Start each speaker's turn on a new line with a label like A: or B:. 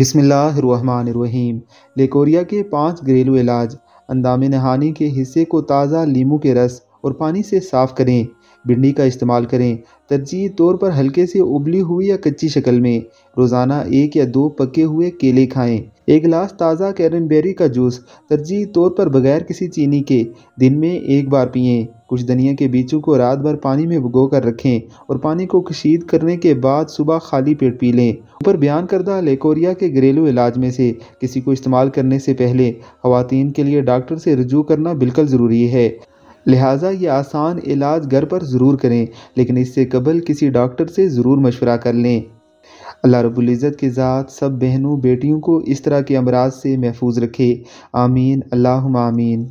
A: बिसमीम लेकोरिया के पांच घरेलू इलाज अंदाम नहानी के हिस्से को ताज़ा लीमू के रस और पानी से साफ़ करें भिंडी का इस्तेमाल करें तरजीह तौर पर हल्के से उबली हुई या कच्ची शक्ल में रोज़ाना एक या दो पके हुए केले खाएं एक गिलास ताज़ा कैरनबेरी का जूस तरजीह तौर पर बगैर किसी चीनी के दिन में एक बार पिएं कुछ धनिया के बीजों को रात भर पानी में भिगो कर रखें और पानी को कशीद करने के बाद सुबह खाली पेट पी लें ऊपर बयान करदा लेकोरिया के घरेलू इलाज में से किसी को इस्तेमाल करने से पहले खातन के लिए डॉक्टर से रजू करना बिल्कुल ज़रूरी है लिहाजा ये आसान इलाज घर पर ज़रूर करें लेकिन इससे कबल किसी डॉक्टर से ज़रूर मशवरा कर लें अल्लाह रबुल्ज़त के ज़ात सब बहनों बेटियों को इस तरह के अमराज से महफूज रखे आमीन अल्लाह आमीन